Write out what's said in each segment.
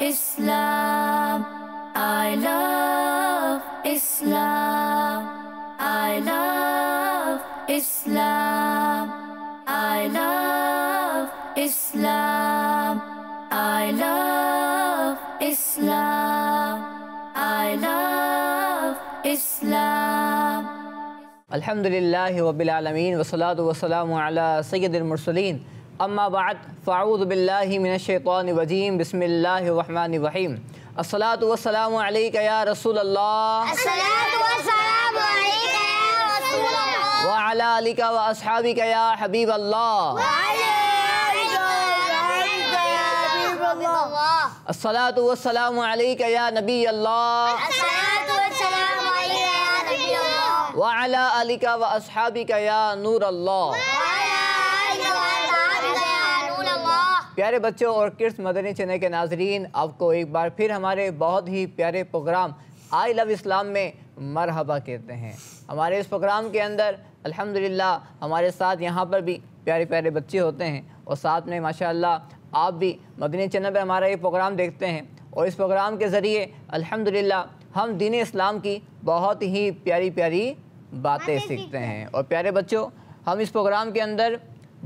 Islam. I love Islam. I love Islam. I love Islam. I love Islam. I love Islam. الحمد لله رب العالمين والصلاة والسلام على سيد المرسلين أما بعد فأعوذ بالله من الشيطان الرجيم بسم الله الرحمن الرحيم الصلاة والسلام عليك يا رسول الله الصلاة والسلام عليك يا رسول الله وعلى آلك وأصحابك يا حبيب الله وعلى الصلاة والسلام عليك يا نبي الله الصلاة والسلام عليك يا نبي الله وعلى آلك وأصحابك يا نور الله प्यारे बच्चों और kids Madani channel के नाजरीन आपको एक बार फिर हमारे बहुत ही प्यारे प्रोग्राम आई लव इस्लाम में मरहबा कहते हैं हमारे इस प्रोग्राम के अंदर अल्हम्दुलिल्लाह हमारे साथ यहाँ पर भी प्यारे प्यारे बच्चे होते हैं और साथ में माशाल्लाह आप भी मदनी चैनल पर हमारा ये प्रोग्राम देखते हैं और इस प्रोग्राम के ज़रिए अल्हम्दुलिल्लाह हम दीन इस्लाम की बहुत ही प्यारी प्यारी बातें सीखते हैं और प्यारे बच्चों हम इस प्रोग्राम के अंदर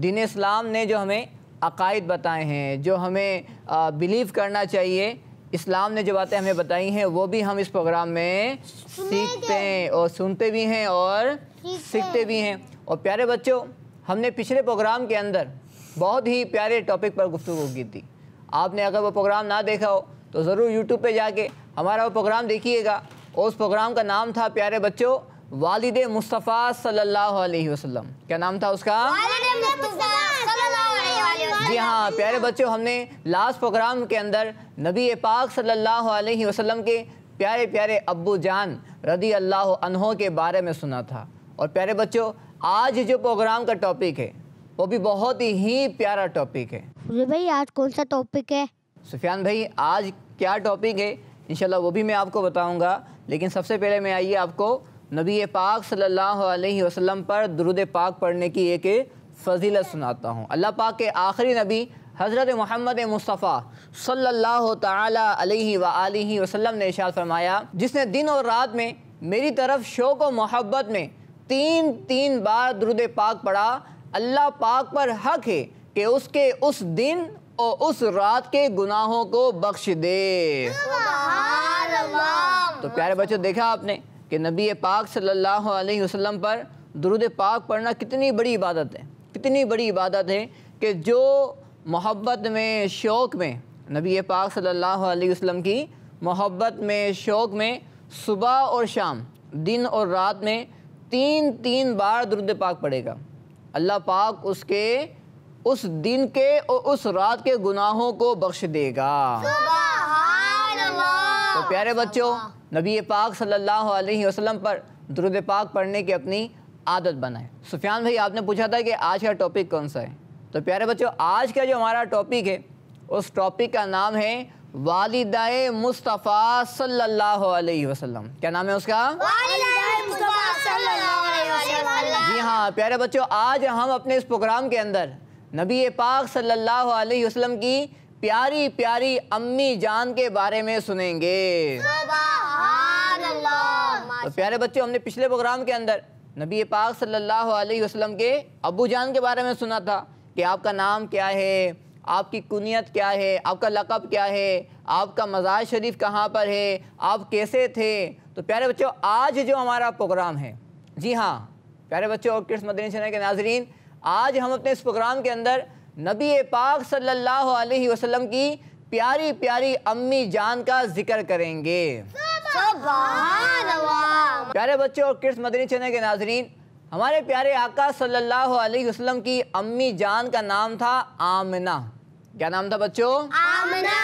दीन इस्लाम ने जो हमें अकायद बताए हैं जो हमें बिलीव करना चाहिए इस्लाम ने जो बातें हमें बताई हैं वो भी हम इस प्रोग्राम में सीखते हैं और सुनते भी हैं और सीखते भी हैं और प्यारे बच्चों हमने पिछले प्रोग्राम के अंदर बहुत ही प्यारे टॉपिक पर गुफ्तु की थी आपने अगर वो प्रोग्राम ना देखा हो तो ज़रूर यूट्यूब पे जाके हमारा वो प्रोग्राम देखिएगा और उस प्रोग्राम का नाम था प्यारे बच्चों वालिद मुस्तफ़ा सल्ला वसलम क्या नाम था उसका जी हाँ प्यारे बच्चों हमने लास्ट प्रोग्राम के अंदर नबी पाक सल्लल्लाहु अलैहि वसल्लम के प्यारे प्यारे अब्बू जान रदी अल्लाह अनहों के बारे में सुना था और प्यारे बच्चों आज जो प्रोग्राम का टॉपिक है वो भी बहुत ही प्यारा टॉपिक है भाई आज कौन सा टॉपिक है सुफियान भाई आज क्या टॉपिक है इनशाला वो भी मैं आपको बताऊंगा लेकिन सबसे पहले मैं आइए आपको नबी पाक सल्लल्लाहु अलैहि वसल्लम पर दुरुद पाक पढ़ने की एक फजीलत सुनाता हूँ अल्लाह पाक के आखिरी नबी हज़रत मोहम्मद मुस्तफ़ा सल्लल्लाहु अलैहि अलैहि वसल्लम ने इशार फरमाया जिसने दिन और रात में मेरी तरफ शोक व मोहब्बत में तीन तीन बार दरुद पाक पढ़ा अल्लाह पाक पर हक है कि उसके उस दिन और उस रात के गुनाहों को बख्श दे तो प्यारे बच्चों देखा आपने कि नबी पाक सल्लल्लाहु अलैहि वसल्लम पर दुरुद पाक पढ़ना कितनी बड़ी इबादत है कितनी बड़ी इबादत है कि जो मोहब्बत में शौक़ में नबी पाक सल्लल्लाहु अलैहि वसल्लम की मोहब्बत में शौक़ में सुबह और शाम दिन और रात में तीन तीन बार दुरुद पाक पड़ेगा अल्लाह पाक उसके उस दिन के और उस रात के गुनाहों को बख्श देगा तो प्यारे बच्चों नबी पाक सल्लल्लाहु अलैहि वसल्लम पर दुरुद पाक पढ़ने की अपनी आदत बनाए सुफियान भाई आपने पूछा था कि आज का टॉपिक कौन सा है तो प्यारे बच्चों आज का जो हमारा टॉपिक है उस टॉपिक का नाम है वालिदा मुस्तफ़ा सल्लल्लाहु अलैहि वसल्लम क्या नाम है उसका जी हाँ प्यारे बच्चों आज हम अपने इस प्रोग्राम के अंदर नबी पाक सल्लल्लाहु अलैहि वसल्लम की प्यारी प्यारी अम्मी जान के बारे में सुनेंगे तो प्यारे बच्चों हमने पिछले प्रोग्राम के अंदर नबी पाक सल्लल्लाहु अलैहि वसल्लम के अबू जान के बारे में सुना था कि आपका नाम क्या है आपकी कुनियत क्या है आपका लकब क्या है आपका मज़ार शरीफ कहाँ पर है आप कैसे थे तो प्यारे बच्चों आज जो हमारा प्रोग्राम है जी हाँ प्यारे बच्चों और किस मदनी चैनल के नाजरीन आज हम अपने इस प्रोग्राम के अंदर नबी पाक सल्लल्लाहु अलैहि वसल्लम की प्यारी प्यारी अम्मी जान का जिक्र करेंगे प्यारे बच्चों और किड्स मदनी चैनल के नाजरीन हमारे प्यारे आका सल्लल्लाहु अलैहि वसल्लम की अम्मी जान का नाम था आमना क्या नाम था बच्चों आमना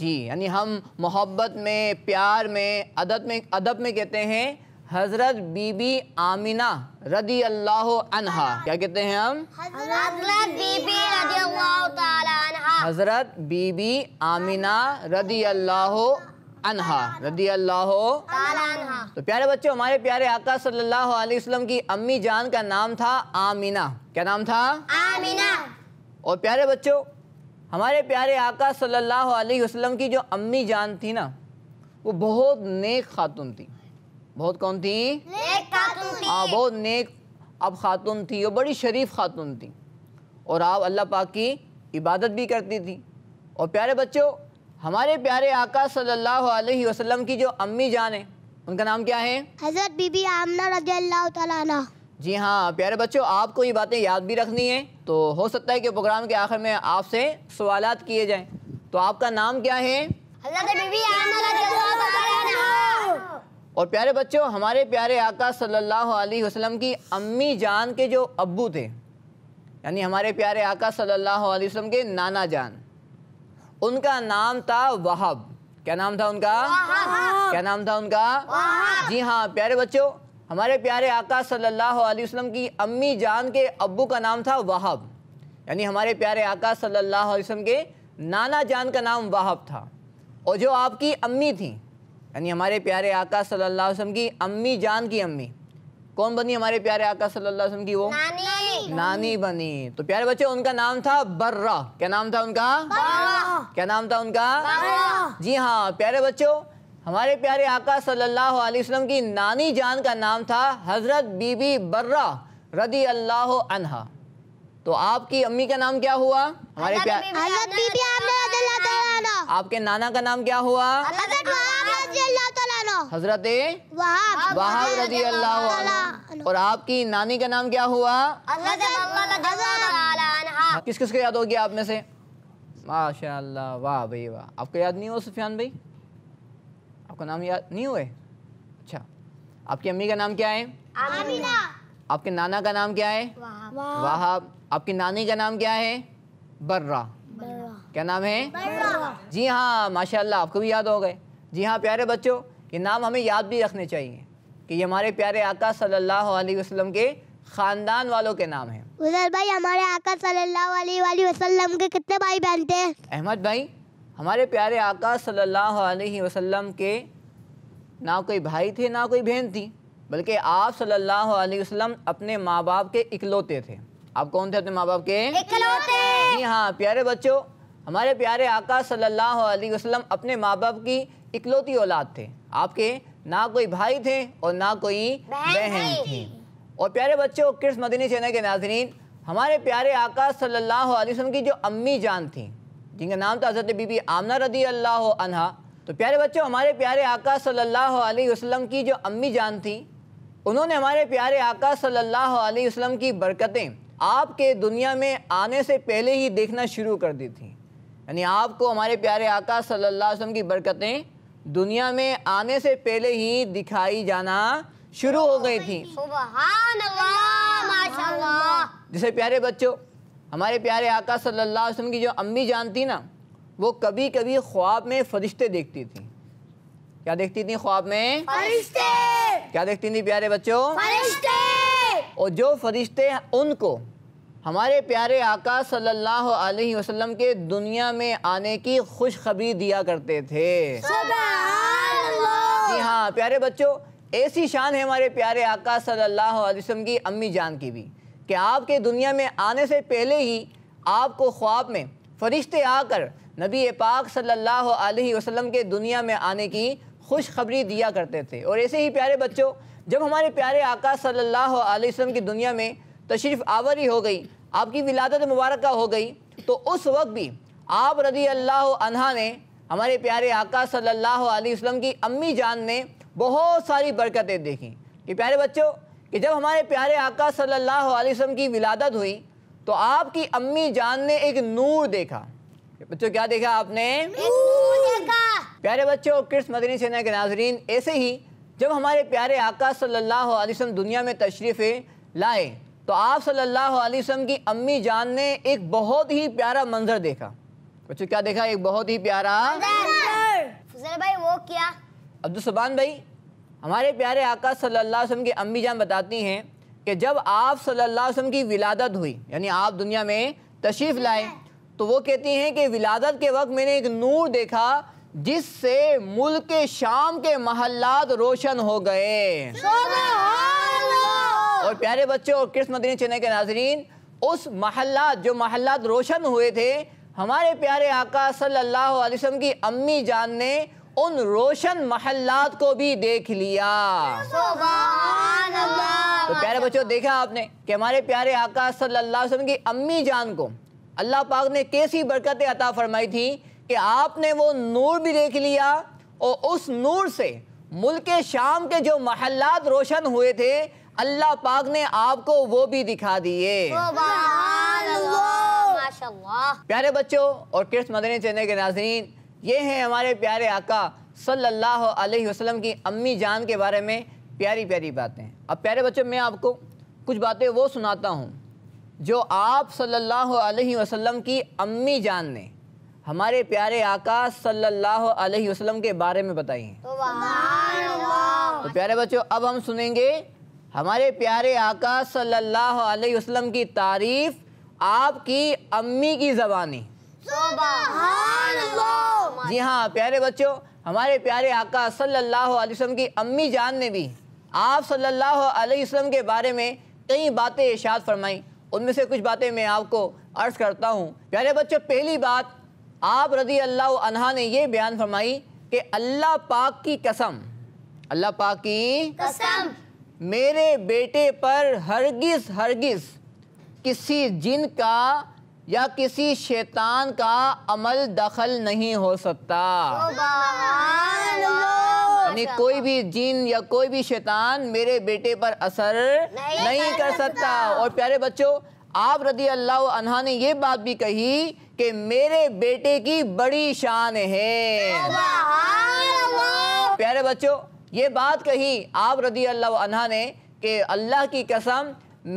जी यानी हम मोहब्बत में प्यार में अदब में अदब में कहते हैं हजरत बीबी आमिना रदी अल्लाह अनहा क्या कहते हैं हम हजरत बीबी रदी अल्लाह हजरत बीबी आमिना रदी अल्लाह अनहा रदी अल्लाह तो प्यारे बच्चों हमारे प्यारे आका सल्लल्लाहु अलैहि वसल्लम की अम्मी जान का नाम था आमीना क्या नाम था आमीना और प्यारे बच्चों हमारे प्यारे आका सल्लल्लाहु अलैहि वसल्लम की जो अम्मी जान थी ना वो बहुत नेक खातून थी बहुत कौन थी थी हाँ बहुत नेक अब खातून थी और बड़ी शरीफ खातून थी और आप अल्लाह पाक की इबादत भी करती थी और प्यारे बच्चों हमारे प्यारे आका सल्लल्लाहु अलैहि वसल्लम की जो अम्मी जान है उनका नाम क्या है हजरत बीबी आमना रजी अल्लाह जी हाँ प्यारे बच्चों आपको ये बातें याद भी रखनी है तो हो सकता है कि प्रोग्राम के आखिर में आपसे सवाल किए जाएं तो आपका नाम क्या है और प्यारे बच्चों हमारे प्यारे आका सल्लल्लाहु अलैहि वसल्लम की अम्मी जान के जो अब्बू थे यानी हमारे प्यारे आका सल्लल्लाहु अलैहि वसल्लम के नाना जान उनका नाम था वहाब क्या नाम था उनका क्या नाम था उनका जी हाँ प्यारे बच्चों हमारे प्यारे आका सल्लल्लाहु अलैहि वसल्लम की अम्मी जान के अब्बू का नाम था वहाब यानी हमारे प्यारे आका सल्लल्लाहु अलैहि वसल्लम के नाना जान का नाम वहाब था और जो आपकी अम्मी थी यानी हमारे प्यारे आका सल्लल्लाहु अलैहि वसल्लम की अम्मी जान की अम्मी कौन बनी हमारे प्यारे आका सल्लल्लाहु अलैहि वसल्लम की वो नानी बनी नानी बनी तो प्यारे बच्चे उनका नाम था बर्रा क्या नाम था उनका क्या नाम था उनका जी हाँ प्यारे बच्चों हमारे प्यारे आका सल्लल्लाहु अलैहि वसल्लम की नानी जान का नाम था हजरत बीबी बर्रा रदी अल्लाह अनहा तो आपकी अम्मी का नाम क्या हुआ हमारे प्यार आपके नाना का नाम क्या हुआ हजरत रजी अल्लाह और आपकी नानी का नाम क्या हुआ हाँ, किस किस को याद हो गया आप में से माशा वाह भाई वाह आपको याद नहीं हो सुफियान भाई आपका नाम याद नहीं हुए अच्छा आपकी अम्मी का नाम क्या है आपके नाना का नाम क्या है वाहब आपकी नानी का नाम क्या है बर्रा क्या नाम है जी हाँ माशाल्लाह आपको भी याद हो गए जी हाँ प्यारे बच्चों ये नाम हमें याद भी रखने चाहिए कि ये हमारे प्यारे आका सल्लल्लाहु अलैहि वसल्लम के खानदान वालों के नाम हैं उधर भाई हमारे आका सल्लल्लाहु अलैहि वसल्लम के कितने भाई बहन थे अहमद भाई हमारे प्यारे आका सल्लल्लाहु अलैहि वसल्लम के ना कोई भाई थे ना कोई बहन थी बल्कि आप सल्लल्लाहु अलैहि वसल्लम अपने माँ बाप के इकलौते थे आप कौन थे अपने माँ बाप के इकलौते जी हाँ प्यारे बच्चों हमारे प्यारे आका सल्लल्लाहु अलैहि वसल्लम अपने माँ बाप की इकलौती औलाद थे आपके ना कोई भाई थे और ना कोई बहन थी और प्यारे बच्चों किस मदनी चैनल के नाजरीन हमारे प्यारे आका सल्लल्लाहु अलैहि वसल्लम की जो अम्मी जान थी जिनका नाम था हज़रत बीबी आमना रदी अल्लाह अनहा तो प्यारे बच्चों हमारे प्यारे आका सल्लल्लाहु अलैहि वसल्लम की जो अम्मी जान थी उन्होंने हमारे प्यारे आका सल्लल्लाहु अलैहि वसल्लम की बरकतें आपके दुनिया में आने से पहले ही देखना शुरू कर दी थी यानी आपको हमारे प्यारे आका सल्लल्लाहु अलैहि वसल्लम की बरकतें दुनिया में आने से पहले ही दिखाई जाना शुरू हो गई थी जैसे प्यारे बच्चों हमारे प्यारे आका सल्लल्लाहु अलैहि वसल्लम की जो अम्मी जान थी ना वो कभी कभी ख्वाब में फरिश्ते देखती थी क्या देखती थी ख्वाब में फरिश्ते क्या देखती थी प्यारे बच्चों फरिश्ते और जो फरिश्ते हैं उनको हमारे प्यारे आका सल्लल्लाहु अलैहि वसल्लम के दुनिया में आने की खुशखबरी दिया करते थे जी हाँ प्यारे बच्चों ऐसी शान है हमारे प्यारे आका सल्लल्लाहु अलैहि वसल्लम की अम्मी जान की भी कि आपके दुनिया में आने से पहले ही आपको ख्वाब में फरिश्ते आकर नबी पाक सल्लल्लाहु अलैहि वसल्लम के दुनिया में आने की खुश खबरी दिया करते थे और ऐसे ही प्यारे बच्चों जब हमारे प्यारे आका सल्लल्लाहु अलैहि वसल्लम की दुनिया में तशरीफ़ आवरी हो गई आपकी विलादत मुबारक हो गई तो उस वक्त भी आप रदी अल्लाह अनहा ने हमारे प्यारे आका सल्लल्लाहु अलैहि वसल्लम की अम्मी जान ने बहुत सारी बरकतें देखी कि प्यारे बच्चों कि जब हमारे प्यारे आका सल्लल्लाहु अलैहि वसल्लम की विलादत हुई तो आपकी अम्मी जान ने एक नूर देखा बच्चों क्या देखा आपने देखा। प्यारे बच्चों क्रिस मदनी सेना के नाजरीन ऐसे ही जब हमारे प्यारे आका सल्लल्लाहु अलैहि वसल्लम दुनिया में तशरीफ़ लाए तो आप सल्लल्लाहु अलैहि वसल्लम की अम्मी जान ने एक बहुत ही प्यारा मंजर देखा बच्चों क्या देखा एक बहुत ही प्यारा भाई वो क्या अब्दुलसबान भाई हमारे प्यारे आका सल्लल्लाहु अलैहि वसल्लम की अम्मी जान बताती हैं कि जब आप सल्लल्लाहु अलैहि वसल्लम की विलादत हुई यानी आप दुनिया में तशरीफ़ लाए तो वो कहती हैं कि विलादत के वक्त मैंने एक नूर देखा जिससे मुल्क के शाम के महल्लात रोशन हो गए और प्यारे बच्चों और कृष्ण मदीन चने के नाजरीन उस महल्ला जो महल्लात रोशन हुए थे हमारे प्यारे आका सल्लल्लाहु अलैहि वसल्लम की अम्मी जान ने उन रोशन महल्लात को भी देख लिया तो प्यारे बच्चों देखा आपने कि हमारे प्यारे आका सल्लल्लाहु अलैहि वसल्लम की अम्मी जान को अल्लाह पाक ने कैसी बरकत अता फरमाई थी कि आपने वो नूर भी देख लिया और उस नूर से मुल्क शाम के जो महल्लात रोशन हुए थे अल्लाह पाक ने आपको वो भी दिखा दिए प्यारे बच्चों और क्रिस्ट मदनी चैनल के नाजरीन ये हैं हमारे प्यारे आका सल्लल्लाहु अलैहि वसल्लम की अम्मी जान के बारे में प्यारी प्यारी बातें अब प्यारे बच्चों मैं आपको कुछ बातें वो सुनाता हूँ जो आप सल्लल्लाहु अलैहि वसल्लम की अम्मी जान ने हमारे प्यारे आका सल्लल्लाहु अलैहि वसल्लम के बारे में बताई तो प्यारे बच्चों अब हम सुनेंगे हमारे प्यारे आका सल्लल्लाहु अलैहि वसल्लम की तारीफ आपकी अम्मी की जबानी जी हाँ प्यारे बच्चों हमारे प्यारे आका सल्लल्लाहु अलैहि वसल्लम की अम्मी जान ने भी आप सल्लल्लाहु अलैहि वसल्लम के बारे में कई बातें इशाद फरमाई उनमें से कुछ बातें मैं आपको अर्ज़ करता हूँ प्यारे बच्चों पहली बात आप रजी अल्लाह अनहा ने यह बयान फरमाई कि अल्लाह पाक की कसम अल्लाह पाक की कसम मेरे बेटे पर हरगिज़ हरगिज़ किसी जिन का या किसी शैतान का अमल दखल नहीं हो सकता यानी कोई भी जीन या कोई भी शैतान मेरे बेटे पर असर नहीं, नहीं कर सकता और प्यारे बच्चों आप रदी अल्लाह अनहा ने यह बात भी कही कि मेरे बेटे की बड़ी शान है प्यारे बच्चों ये बात कही आप रदी अल्लाह अनहा ने कि अल्लाह की कसम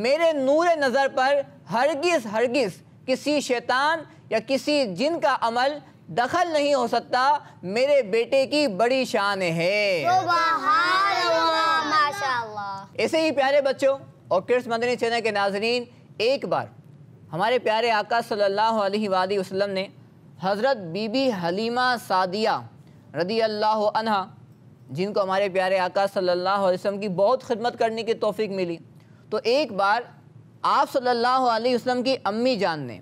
मेरे नूर नज़र पर हरगिज़ हरगिज़ किसी शैतान या किसी जिन का अमल दखल नहीं हो सकता मेरे बेटे की बड़ी शान है ऐसे ही प्यारे बच्चों और क्रिस मदनी चैनल के नाजरीन एक बार हमारे प्यारे आका सल्लल्लाहु अलैहि वसल्लम ने हज़रत बीबी हलीमा सादिया रदी अल्लाह अनहा जिनको हमारे प्यारे आका सल्लल्लाहु अलैहि वसल्लम की बहुत खिदमत करने की तोफ़ी मिली तो एक बार आप सल्लल्लाहु अलैहि वसल्लम की अम्मी जान ने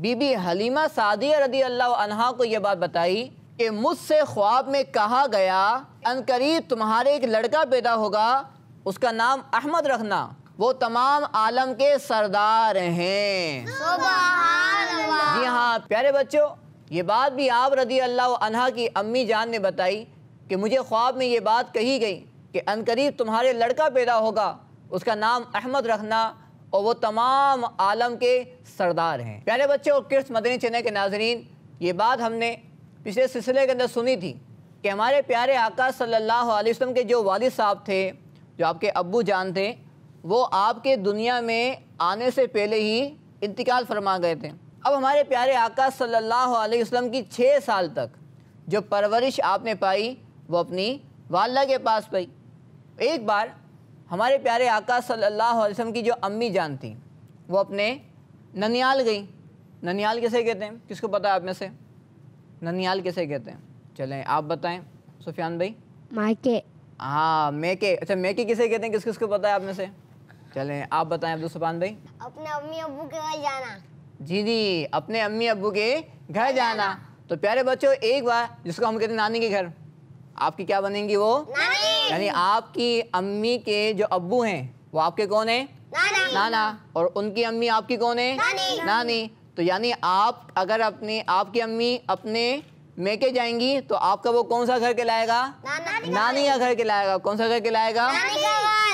बीबी हलीमा सादिया रदी अल्लाह को यह बात बताई कि मुझसे ख्वाब में कहा गया अनकरीब तुम्हारे एक लड़का पैदा होगा उसका नाम अहमद रखना वो तमाम आलम के सरदार हैं जी हाँ प्यारे बच्चों ये बात भी आप रदी अल्लाह अनहा की अम्मी जान ने बताई कि मुझे ख्वाब में ये बात कही गई कि अनकरीब तुम्हारे लड़का पैदा होगा उसका नाम अहमद रखना और वो तमाम आलम के सरदार हैं प्यारे बच्चे और किस मदनी चैनल के नाजरीन ये बात हमने पिछले सिलसिले के अंदर सुनी थी कि हमारे प्यारे आका सल्ला वसम के जो वालिद साहब थे जो आपके अबू जान थे वो आपके दुनिया में आने से पहले ही इंतकाल फरमा गए थे अब हमारे प्यारे आका सल्लल्लाहु अलैहि वसल्लम की छः साल तक जो परवरिश आपने पाई वो अपनी वाल के पास पाई एक बार हमारे प्यारे आका सल्लल्लाहु अलैहि वसल्लम की जो अम्मी जान थी वो अपने ननियाल गई ननियाल कैसे कहते हैं किसको पता है आप में से ननियाल कैसे कहते हैं चलें आप बताएं सुफियान भाई मायके हाँ मेके अच्छा मेके किसे कहते हैं किस किस को पता है आप में से चलें आप बताएं अब्दुल सुफान भाई अपने अम्मी अबू के घर जाना जी जी अपने अम्मी अबू के घर जाना तो प्यारे बच्चों एक बार जिसको हम कहते हैं नानी के घर आपकी क्या बनेंगी वो यानी आपकी अम्मी के जो अब्बू हैं वो आपके कौन है नानी, नाना और उनकी अम्मी आपकी कौन है नानी, नानी। तो यानी आप अगर अपने आपकी अम्मी अपने मेके जाएंगी तो आपका वो कौन सा घर के लाएगा नानी का घर के लाएगा कौन सा घर के लाएगा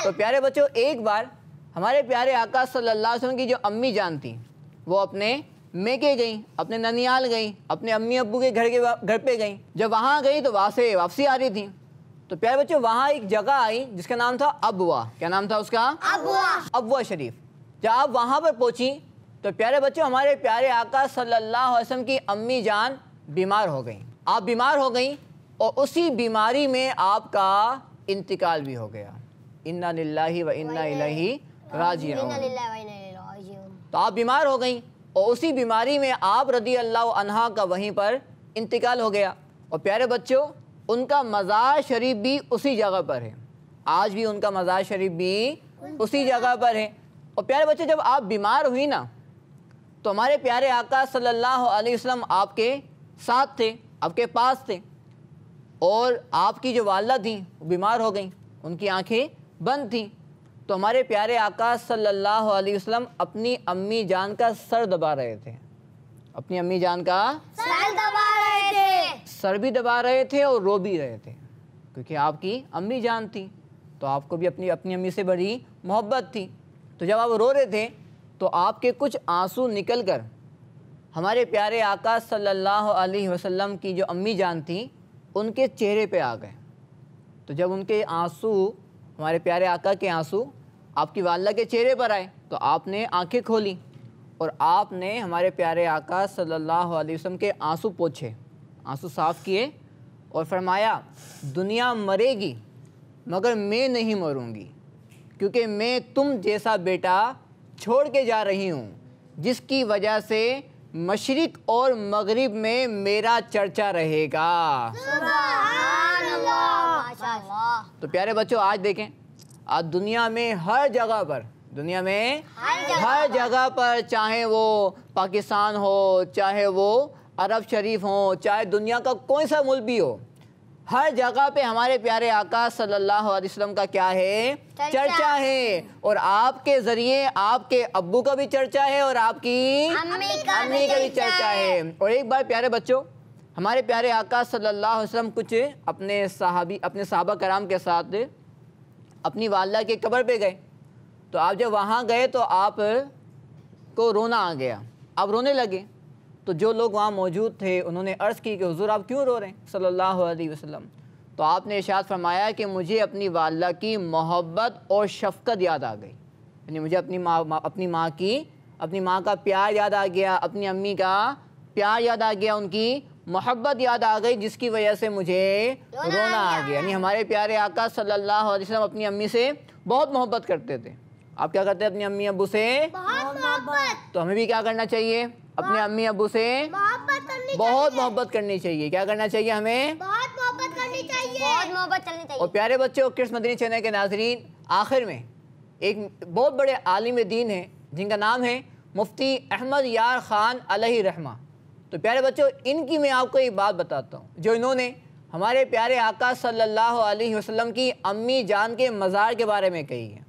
तो प्यारे बच्चों एक बार हमारे प्यारे आकाश सल्लल्लाहु अलैहि वसल्लम की जो अम्मी जानती वो अपने मेके गई अपने ननियाल गई अपने अम्मी अबू के घर के घर पे गई जब वहाँ गई तो वहाँ से वापसी आ रही थी तो प्यारे बच्चों वहाँ एक जगह आई जिसका नाम था अबवा क्या नाम था उसका अबुआ अबुआ शरीफ जब आप वहाँ पर पहुँची तो प्यारे बच्चों हमारे प्यारे आका सल्लल्लाहु अलैहि वसल्लम की अम्मी जान बीमार हो गई आप बीमार हो गई और उसी बीमारी में आपका इंतकाल भी हो गया इन्ना लाही व इन्ना राजी तो आप बीमार हो गई और उसी बीमारी में आप रदी अल्लाह का वहीं पर इंतकाल हो गया और प्यारे बच्चों उनका मज़ार शरीफ भी उसी जगह पर है आज भी उनका मज़ार शरीफ भी उसी जगह पर है और प्यारे बच्चे जब आप बीमार हुई ना तो हमारे प्यारे आका सल्लल्लाहु अलैहि वसल्लम आपके साथ थे आपके पास थे और आपकी जो वालदा थी बीमार हो गई उनकी आंखें बंद थी तो हमारे प्यारे आकाश सल्लल्लाहु अलैहि वसल्लम अपनी अम्मी जान का सर दबा रहे थे अपनी अम्मी जान का सर दबा रहे थे सर भी दबा रहे थे और रो भी रहे थे क्योंकि आपकी अम्मी जान थी तो आपको भी अपनी अपनी अम्मी से बड़ी मोहब्बत थी तो जब आप रो रहे थे तो आपके कुछ आंसू निकल कर हमारे प्यारे आकाश सल्लल्लाहु अलैहि वसल्लम की जो अम्मी जान थी उनके चेहरे पे आ गए तो जब उनके आंसू हमारे प्यारे आका के आंसू आपकी वालदा के चेहरे पर आए तो आपने आंखें खोली और आपने हमारे प्यारे आका सल्लल्लाहु अलैहि वसल्लम के आंसू पोछे आंसू साफ़ किए और फरमाया दुनिया मरेगी मगर मैं नहीं मरूँगी क्योंकि मैं तुम जैसा बेटा छोड़ के जा रही हूँ जिसकी वजह से मशरक और मगरिब में मेरा चर्चा रहेगा तो प्यारे बच्चों आज देखें आज दुनिया में हर जगह पर दुनिया में हर जगह पर चाहे वो पाकिस्तान हो चाहे वो अरब शरीफ हो चाहे दुनिया का कोई सा मुल्क भी हो हर जगह पे हमारे प्यारे आकाश सल्लल्लाहु अलैहि वसल्लम का क्या है चर्चा है और आपके ज़रिए आपके अब्बू का भी चर्चा है और आपकी अम्मी का, अम्मी का भी चर्चा है और एक बार प्यारे बच्चों हमारे प्यारे आकाश सल्लल्लाहु अलैहि वसल्लम कुछ अपने साहबी अपने साहबा कराम के साथ अपनी वालदा के कब्र पे गए तो आप जब वहाँ गए तो आप को रोना आ गया आप रोने लगे तो जो लोग वहाँ मौजूद थे उन्होंने अर्ज़ की कि हुजूर आप क्यों रो रहे हैं सल्लल्लाहु अलैहि वसल्लम तो आपने इशाद फरमाया कि मुझे अपनी वालदा की मोहब्बत और शफकत याद आ गई यानी मुझे अपनी माँ मा, अपनी माँ की अपनी माँ का प्यार याद आ गया अपनी अम्मी का प्यार याद आ गया उनकी मोहब्बत याद आ गई जिसकी वजह से मुझे रोना आ गया यानी हमारे प्यारे आका सल्लल्लाहु अलैहि वसल्लम अपनी अम्मी से बहुत मोहब्बत करते थे आप क्या करते हैं अपनी अम्मी अबू से तो हमें भी क्या करना चाहिए अपने अम्मी अबू से बहुत मोहब्बत करनी चाहिए क्या करना चाहिए हमें और प्यारे बच्चे और प्यारे बच्चों किस मदनी चैनल के नाजरीन आखिर में एक बहुत बड़े आलिम दीन हैं जिनका नाम है मुफ्ती अहमद यार ख़ान अलही रहमा तो प्यारे बच्चों इनकी मैं आपको एक बात बताता हूँ जो इन्होंने हमारे प्यारे आका सल्लल्लाहु अलैहि वसल्लम की अम्मी जान के मज़ार के बारे में कही है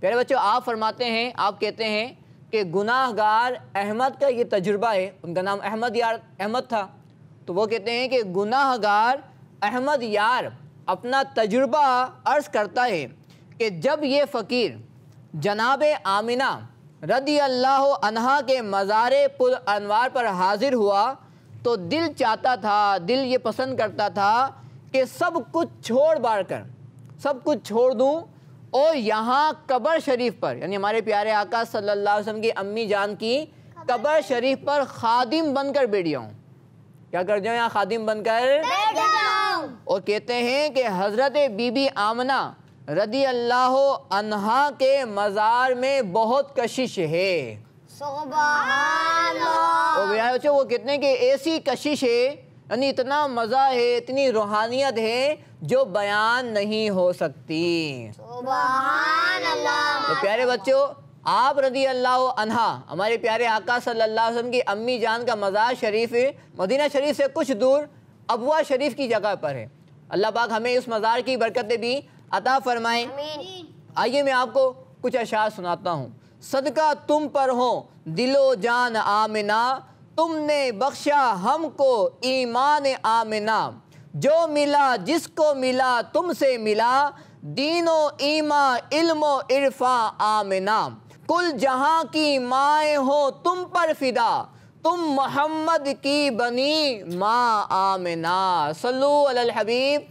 प्यारे बच्चों आप फरमाते हैं आप कहते हैं कि गुनाहगार अहमद का ये तजुर्बा है उनका नाम अहमद यार अहमद था तो वो कहते हैं कि गुनाहगार अहमद यार अपना तजुर्बा अर्ज़ करता है कि जब ये फ़कीर जनाब आमिना रदी अल्लाह अनहा के मज़ार पुल अनवार पर हाजिर हुआ तो दिल चाहता था दिल ये पसंद करता था कि सब कुछ छोड़ बार कर सब कुछ छोड़ दूँ और यहाँ कबर शरीफ पर यानी हमारे प्यारे आका सल्ला वसम की अम्मी जान की कबर शरीफ पर खादिम बनकर बैठ जाऊँ क्या कर जाऊँ यहाँ खादिम बनकर और कहते हैं कि हज़रत बीबी आमना रदी अल्लाह अनहा के मज़ार में बहुत कशिश है तो वो कितने की ऐसी कशिश है यानी इतना मज़ा है इतनी रूहानियत है जो बयान नहीं हो सकती तो प्यारे बच्चों आप रदी अल्लाह अनहा हमारे प्यारे आका सल्लल्लाहु अलैहि वसल्लम की अम्मी जान का मज़ार शरीफ मदीना शरीफ से कुछ दूर अबुआ शरीफ की जगह पर है अल्लाह पाक हमें इस मज़ार की बरकतें भी अता फरमाएं आइए मैं आपको कुछ अशार सुनाता हूँ सदका तुम पर हो दिलो जान आमिना तुमने बख्शा हमको ईमान आमिना जो मिला जिसको मिला तुमसे मिला दीनो ईमा इल्मो इरफा आमिना कुल जहाँ की माए हो तुम पर फिदा तुम मोहम्मद की बनी माँ आमिना सल्लू अल हबीब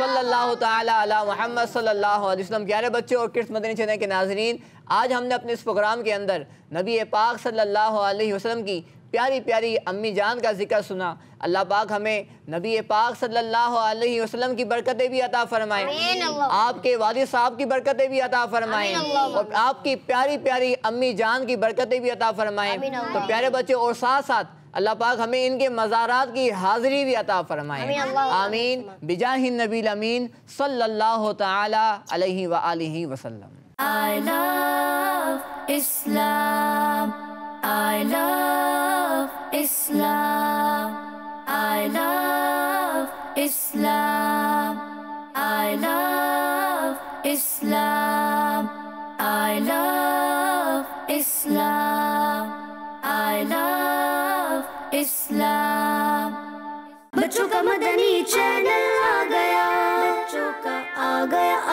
सल्लल्लाहु ताला अला मोहम्मद सल्लल्लाहु अलैहि वसल्लम ग्यारह बच्चे और किस मदनी चैनल के नाजरीन आज हमने अपने इस प्रोग्राम के अंदर नबी पाक सल्लल्लाहु अलैहि वसल्लम की प्यारी प्यारी अम्मी जान का जिक्र सुना अल्लाह पाक हमें नबी पाक सल्लल्लाहु अलैहि वसल्लम की बरकतें भी अता फरमाए आपके वालिद साहब की बरकतें भी अता फरमाए और आपकी प्यारी प्यारी अम्मी जान की बरकतें भी अता फरमाए तो प्यारे बच्चे और साथ साथ अल्लाह पाक हमें इनके मज़ारात की हाज़िरी भी अता फरमाए आमीन बिजाह नबी अमीन सल्लल्लाहु ताला अलैहि व आलिहि वसल्लम I love Islam. I love Islam. I love Islam. I love Islam. I love Islam. I love Islam. बच्चों का मदनी चैनल आ गया बच्चों का आ गया